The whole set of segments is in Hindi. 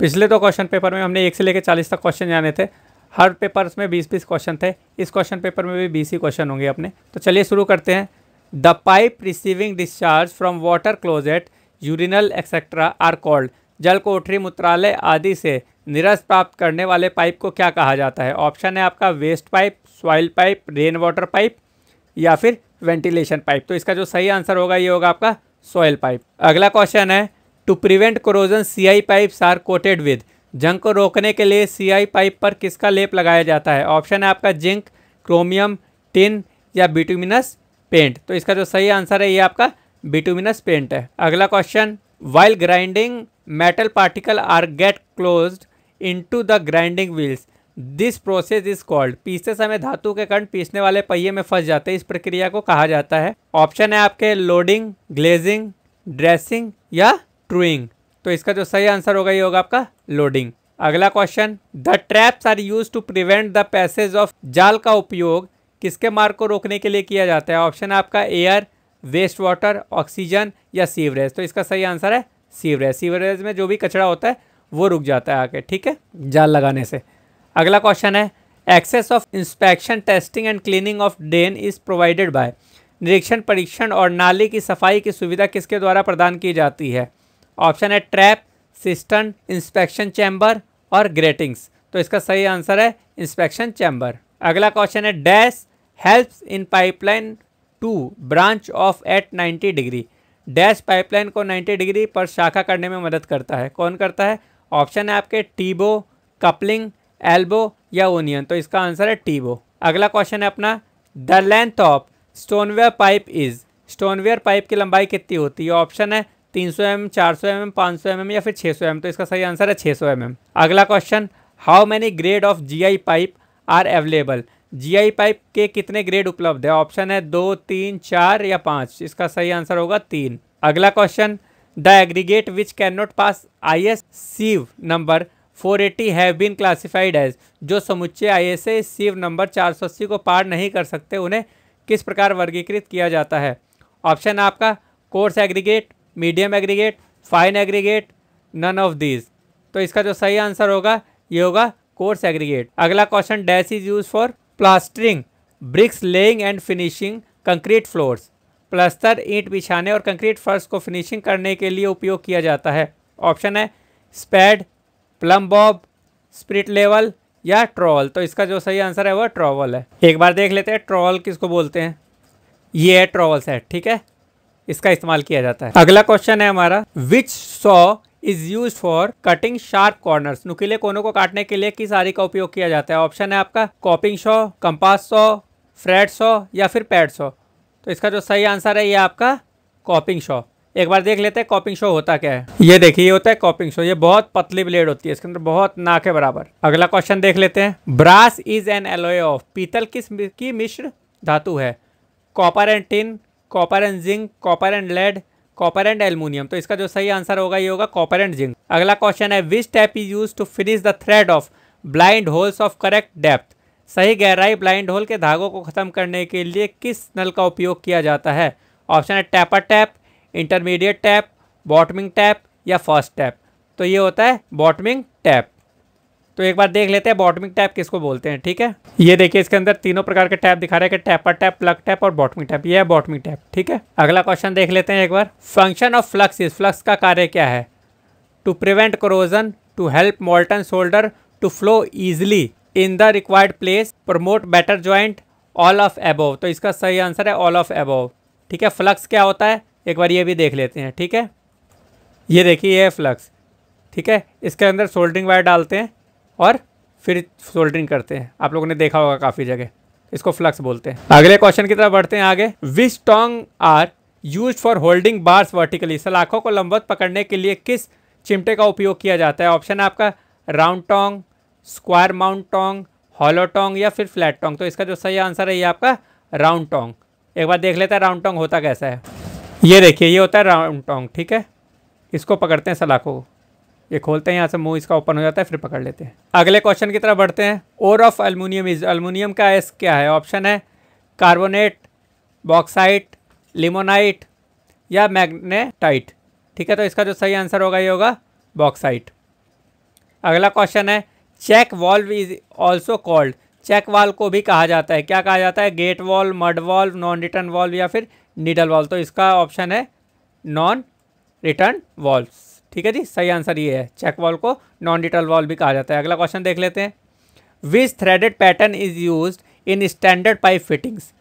पिछले दो क्वेश्चन पेपर में हमने एक से लेकर चालीस तक क्वेश्चन जाने थे हर पेपर में बीस बीस क्वेश्चन थे इस क्वेश्चन पेपर में भी बीस ही क्वेश्चन होंगे अपने तो चलिए शुरू करते हैं the pipe receiving discharge from water closet urinal etcetera are called जल कोठरी मूत्रालय आदि से निरस प्राप्त करने वाले पाइप को क्या कहा जाता है ऑप्शन है आपका waste pipe soil pipe rain water pipe या फिर वेंटिलेशन पाइप तो इसका जो सही आंसर होगा ये होगा आपका सॉइल पाइप अगला क्वेश्चन है to prevent C CI pipes are coated with जंग को रोकने के लिए सीआई पाइप पर किसका लेप लगाया जाता है ऑप्शन है आपका जिंक क्रोमियम टिन या बिटुमिनस पेंट तो इसका जो सही आंसर है ये आपका बिटुमिनस पेंट है अगला question while grinding metal particle are get close in to the grinding wheels this process is called पीसते समय धातु के कण पीसने वाले पहिए में फंस जाते हैं इस प्रक्रिया को कहा जाता है ऑप्शन है आपके लोडिंग ग्लेजिंग ड्रेसिंग या ट्रूइंग तो इसका जो सही आंसर होगा ये होगा आपका लोडिंग अगला question the traps are use to prevent the passage of जाल का उपयोग किसके मार्ग को रोकने के लिए किया जाता है ऑप्शन आपका एयर वेस्ट वाटर ऑक्सीजन या सीवरेज तो इसका सही आंसर है सीवरेज सीवरेज में जो भी कचरा होता है वो रुक जाता है आके ठीक है जाल लगाने से अगला क्वेश्चन है access of inspection testing and cleaning of drain is provided by निरीक्षण परीक्षण और नाले की सफाई की सुविधा किसके द्वारा प्रदान की जाती है ऑप्शन है ट्रैप सिस्टम इंस्पेक्शन चैम्बर और ग्रेटिंग्स तो इसका सही आंसर है इंस्पेक्शन चैम्बर अगला क्वेश्चन है dash helps in pipeline to branch off at 90 degree dash pipeline को 90 डिग्री पर शाखा करने में मदद करता है कौन करता है ऑप्शन है आपके टीबो कपलिंग एल्बो या ओनियन तो इसका आंसर है टीबो अगला क्वेश्चन है अपना the length of stoneware pipe is stoneware pipe की लंबाई कितनी होती है ऑप्शन है तीन सौ एम चार सौ एम एम पाँच सौ एम एम या फिर छः सौ एम तो इसका सही आंसर है छः सौ एम एम अगला question how many grade of G I pipe are available G I pipe के कितने ग्रेड उपलब्ध है ऑप्शन है दो तीन चार या पाँच इसका सही आंसर होगा तीन अगला question the aggregate which can not pass I S sieve number 480 have been classified as जो समुच्चय आई एस ए सीव नंबर 480 को पार नहीं कर सकते उन्हें किस प्रकार वर्गीकृत किया जाता है ऑप्शन आपका coarse aggregate medium aggregate fine aggregate none of these तो इसका जो सही आंसर होगा ये होगा कोर्स एग्रीगेट अगला question dash is use for plastering bricks laying and finishing concrete floors प्लस्तर ईंट बिछाने और कंक्रीट फर्श को फिनिशिंग करने के लिए उपयोग किया जाता है ऑप्शन है spade plumb bob spirit level या ट्रॉल तो इसका जो सही आंसर है वह ट्रॉवल है एक बार देख लेते हैं ट्रॉल किसको बोलते हैं ये है ट्रॉवल सेट ठीक है इसका इस्तेमाल किया जाता है अगला क्वेश्चन है हमारा which saw is use for cutting sharp corner नुकीले कोनों को काटने के लिए किस आरी का उपयोग किया जाता है ऑप्शन है आपका coping saw compass saw fret saw या फिर पैड सॉ तो इसका जो सही आंसर है ये आपका कॉपिंग शो एक बार देख लेते हैं कॉपिंग शो होता क्या है ये देखिए ये होता है कॉपिंग शो ये बहुत पतली ब्लेड होती है इसके अंदर बहुत नाक है बराबर अगला क्वेश्चन देख लेते हैं brass is an alloy of पीतल किस की मिश्र धातु है copper and tin copper and zinc copper and lead copper and aluminium तो इसका जो सही आंसर होगा ये होगा कॉपर एंड जिंक अगला क्वेश्चन है which tap is use to finish the thread of blind holes of correct depth सही गहराई ब्लाइंड होल के धागों को ख़त्म करने के लिए किस नल का उपयोग किया जाता है ऑप्शन है taper tap intermediate tap bottoming tap या फर्स्ट टैप तो ये होता है बॉटमिंग टैप तो एक बार देख लेते हैं बॉटमिक टैप किसको बोलते हैं ठीक है ये देखिए इसके अंदर तीनों प्रकार के टैप दिखा रहे हैं कि टैपर टैप प्लग टैप और बॉटमिक टैप ये है बॉटमिक टैप ठीक है अगला क्वेश्चन देख लेते हैं एक बार फंक्शन ऑफ फ्लक्स इस फ्लक्स का कार्य क्या है to prevent corrosion to help molten solder to flow easily in the required place promote better joint all of above तो इसका सही आंसर है ऑल ऑफ एबोव ठीक है फ्लक्स क्या होता है एक बार ये भी देख लेते हैं ठीक है ये देखिए ये है फ्लक्स ठीक है इसके अंदर सोल्डरिंग वायर डालते हैं और फिर सोल्डरिंग करते हैं आप लोगों ने देखा होगा काफ़ी जगह इसको फ्लक्स बोलते हैं अगले क्वेश्चन की तरफ बढ़ते हैं आगे which tong are use for holding bars vertically सलाखों को लंबवत पकड़ने के लिए किस चिमटे का उपयोग किया जाता है ऑप्शन आपका round tong square mount tong hollow tong या फिर फ्लैट टोंग तो इसका जो सही आंसर है ये आपका राउंड टोंग एक बार देख लेते हैं राउंड टोंग होता कैसा है ये देखिए ये होता है राउंड टोंग ठीक है इसको पकड़ते हैं सलाखों को ये खोलते हैं यहाँ से मुंह इसका ओपन हो जाता है फिर पकड़ लेते हैं अगले क्वेश्चन की तरफ बढ़ते हैं ore of aluminium is aluminium का एस क्या है ऑप्शन है कार्बोनेट बॉक्साइट लिमोनाइट या मैग्नेटाइट ठीक है तो इसका जो सही आंसर होगा ये होगा बॉक्साइट अगला क्वेश्चन है check valve is also called check valve को भी कहा जाता है क्या कहा जाता है gate valve mud valve non return valve या फिर नीडल वॉल्व तो इसका ऑप्शन है नॉन रिटर्न वॉल्व ठीक है जी सही आंसर ये है चेक वॉल को नॉन डिटेल वॉल भी कहा जाता है अगला क्वेश्चन देख लेते हैं which threaded pattern is use in standard pipe fittings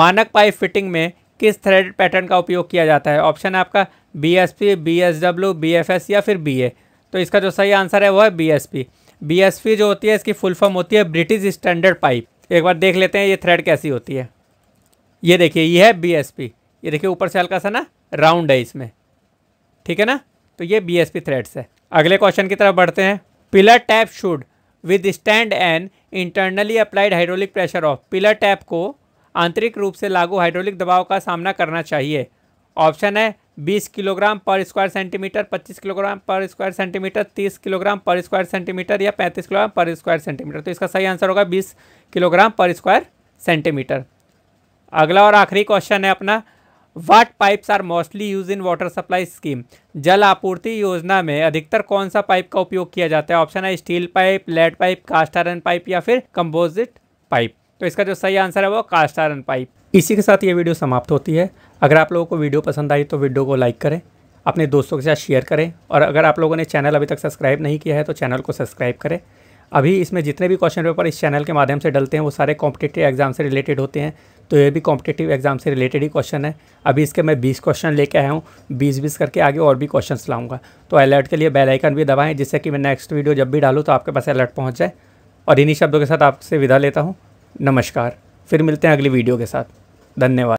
मानक पाइप फिटिंग में किस थ्रेडेड पैटर्न का उपयोग किया जाता है ऑप्शन है आपका B S P B S W B F S या फिर बी ए तो इसका जो सही आंसर है वो है B S P B S P जो होती है इसकी फुल फॉर्म होती है ब्रिटिश स्टैंडर्ड पाइप एक बार देख लेते हैं ये थ्रेड कैसी होती है ये देखिए ये है बी एस पी ये देखिए ऊपर से हल्का सा ना राउंड है इसमें ठीक है ना तो ये बी एस पी थ्रेड्स है अगले क्वेश्चन की तरफ बढ़ते हैं pillar tap should withstand an internally applied hydraulic pressure of pillar tap को आंतरिक रूप से लागू हाइड्रोलिक दबाव का सामना करना चाहिए ऑप्शन है 20 kilogram per square centimetre 25 kilogram per square centimetre 30 kilogram per square centimetre या 35 किलोग्राम पर स्क्वायर सेंटीमीटर तो इसका सही आंसर होगा 20 किलोग्राम पर स्क्वायर सेंटीमीटर अगला और आखिरी क्वेश्चन है अपना what pipes are mostly use in water supply scheme जल आपूर्ति योजना में अधिकतर कौन सा पाइप का उपयोग किया जाता है ऑप्शन है steel pipe lead pipe cast iron pipe या फिर कंपोजिट पाइप तो इसका जो सही आंसर है वो कास्ट आयरन पाइप इसी के साथ ये वीडियो समाप्त होती है अगर आप लोगों को वीडियो पसंद आई तो वीडियो को लाइक करें अपने दोस्तों के साथ शेयर करें और अगर आप लोगों ने चैनल अभी तक सब्सक्राइब नहीं किया है तो चैनल को सब्सक्राइब करें अभी इसमें जितने भी क्वेश्चन पेपर इस चैनल के माध्यम से डलते हैं वो सारे कॉम्पिटेटिव एग्जाम से रिलेटेड होते हैं तो ये भी कॉम्पिटेटिव एग्जाम से रिलेटेड ही क्वेश्चन है अभी इसके मैं बीस क्वेश्चन लेके आया हूँ बीस बीस करके आगे और भी क्वेश्चन लाऊंगा तो अलर्ट के लिए बेलाइकन भी दबाएं जिससे कि मैं नेक्स्ट वीडियो जब भी डालूँ तो आपके पास अलर्ट पहुँच जाए और इन्हीं शब्दों के साथ आपसे विदा लेता हूँ नमस्कार फिर मिलते हैं अगली वीडियो के साथ धन्यवाद